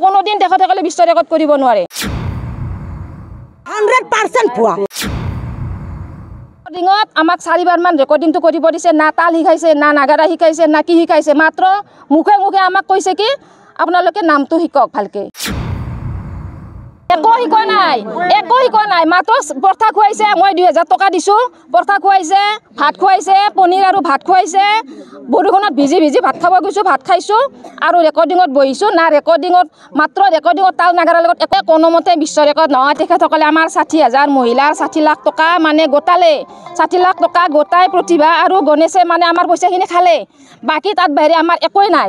কোনোদিন দিন দেখা বিশ্ব ৰেকৰ্ড কৰিব নোৱাৰে 100% পুয়া ৰিঙত আমাক চাৰিবাৰমান ৰেকৰ্ডিংটো কৰিব দিছে না তাল শিকাইছে না নাগাৰা শিকাইছে না কি শিকাইছে মাত্ৰ মুখে মুখে আমাক কৈছে কি আপোনালোকে নামটো শিকক ভালকৈ একো শিকোৱা নাই একো শিকোৱা নাই মাত্ৰ পৰঠা খুৱাইছে মই দুই হাজাৰ টকা দিছোঁ পৰঠা খুৱাইছে ভাত খুৱাইছে পনীৰ আৰু ভাত খুৱাইছে বৰষুণত ভিজি ভিজি ভাত খাব গৈছোঁ ভাত খাইছোঁ আৰু ৰেকৰ্ডিঙত বহিছোঁ না ৰেকৰ্ডিঙত মাত্ৰ ৰেকৰ্ডিঙত তাল নাগাৰাৰ লগত একে কোনোমতে বিশ্ব ৰেকৰ্ড নহয় তেখেতসকলে আমাৰ ষাঠি হাজাৰ মহিলাৰ ষাঠি লাখ টকা মানে গোটালে ষাঠি লাখ টকা গোটাই প্ৰতিভা আৰু গণেশে মানে আমাৰ পইচাখিনি খালে বাকী তাত বাহিৰে আমাৰ একোৱেই নাই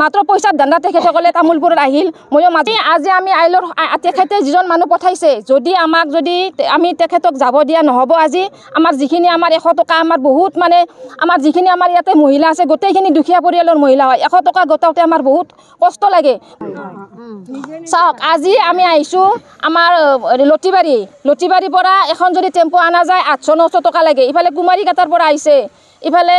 মাত্ৰ পইচাৰ দানা তেখেতসকলে তামোলপুৰত আহিল ময়ো মাতি আজি আমি আইলৰ তেখেতে যিজন মানুহ পঠাইছে যদি আমাক যদি আমি তেখেতক যাব দিয়া নহ'ব আজি আমাৰ যিখিনি আমাৰ এশ টকা আমাৰ বহুত মানে আমাৰ যিখিনি আমাৰ ইয়াতে মহিলা আছে গোটেইখিনি দুখীয়া পৰিয়ালৰ মহিলা হয় এশ টকা গোটাওঁতে আমাৰ বহুত কষ্ট লাগে চাওক আজি আমি আহিছোঁ আমাৰ লটিবাৰী লটিবাৰীৰ পৰা এখন যদি টেম্পু আনা যায় আঠশ নশ টকা লাগে ইফালে কুমাৰী কাটাৰ পৰা আহিছে ইফালে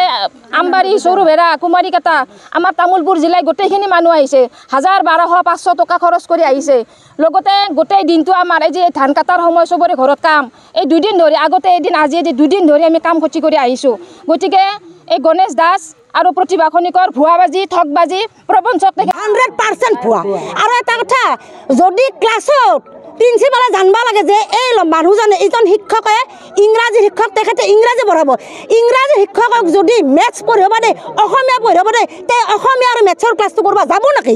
আমবাৰী সৰুভেৰা কুমাৰীকাটা আমাৰ তামোলপুৰ জিলাই গোটেইখিনি মানুহ আহিছে হাজাৰ বাৰশ পাঁচশ টকা খৰচ কৰি আহিছে লগতে গোটেই দিনটো আমাৰ এই যে ধান কটাৰ সময় চবৰে ঘৰত কাম এই দুদিন ধৰি আগতে এদিন আজি এদিন দুদিন ধৰি আমি কাম খতি কৰি আহিছোঁ গতিকে এই গণেশ দাস আৰু প্ৰতিভা খনিকৰ ভুৱা বাজি ঠগ বাজি প্ৰবঞ্চক হাণ্ড্ৰেড পাৰ্চেণ্ট ভুৱা আৰু এটা কথা যদি ক্লাছত জানব লাগে যে এই মানুহজনে এইজন শিক্ষকে ইংৰাজী শিক্ষক তেখেতে ইংৰাজী পঢ়াব ইংৰাজী শিক্ষকক যদি মেথছ পঢ়িব দেই অসমীয়া পঢ়িব দেই তে অসমীয়া আৰু মেথছৰ ক্লাছটো কৰিব যাব নেকি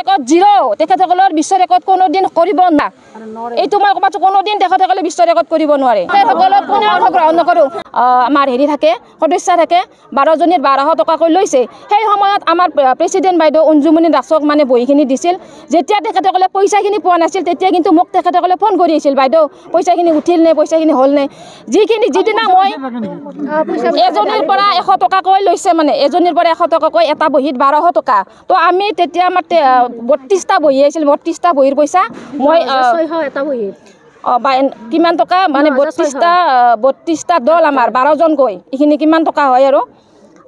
ৰেকৰ্ড জিৰ' তেখেতসকলৰ বিশ্ব ৰেকৰ্ড কোনোদিন কৰিব না এইটো মই কোনোদিন তেখেতসকলে বিশ্ব ৰেকৰ্ড কৰিব নোৱাৰে তেখেতসকলক কোনেও অংশগ্ৰহণ নকৰোঁ আমাৰ হেৰি থাকে সদস্য থাকে বাৰজনীত বাৰশ টকাকৈ লৈছে সেই সময়ত আমাৰ প্ৰেচিডেণ্ট বাইদেউ অঞ্জুমণি দাসক মানে বহীখিনি দিছিল যেতিয়া তেখেতসকলে পইচাখিনি পোৱা নাছিল তেতিয়া কিন্তু মোক তেখেতসকলে ফোন কৰি আহিছিল বাইদেউ পইচাখিনি উঠিল নে পইচাখিনি হ'ল নে যিখিনি যিদিনা মই এজনীৰ পৰা এশ টকাকৈ লৈছে মানে এজনীৰ পৰা এশ টকাকৈ এটা বহীত বাৰশ টকা তো আমি তেতিয়া আমাৰ বত্ৰিছটা বহী আহিছিল বত্ৰিছটা বহীৰ পইচা মই ছয়শ এটা বহীত কিমান টকা মানে বত্ৰিছটা বত্ৰিছটা দল আমাৰ বাৰজনকৈ এইখিনি কিমান টকা হয় আৰু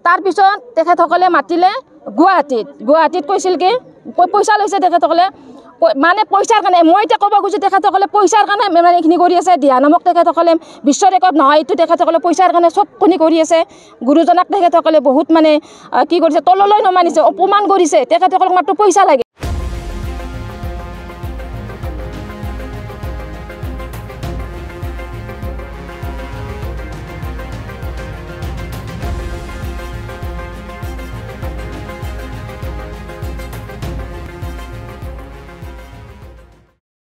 তাৰপিছত তেখেতসকলে মাতিলে গুৱাহাটীত গুৱাহাটীত কৈছিল কি পইচা লৈছে তেখেতসকলে মানে পইচাৰ কাৰণে মই এতিয়া ক'ব খুজিছোঁ তেখেতসকলে পইচাৰ কাৰণে মানে এইখিনি কৰি আছে দিহানামক তেখেতসকলে বিশ্ব ৰেকৰ্ড নহয় এইটো তেখেতসকলে পইচাৰ কাৰণে চবখিনি কৰি আছে গুৰুজনাক তেখেতসকলে বহুত মানে কি কৰিছে তললৈ নমানিছে অপমান কৰিছে তেখেতসকলক মাত্ৰ পইচা লাগে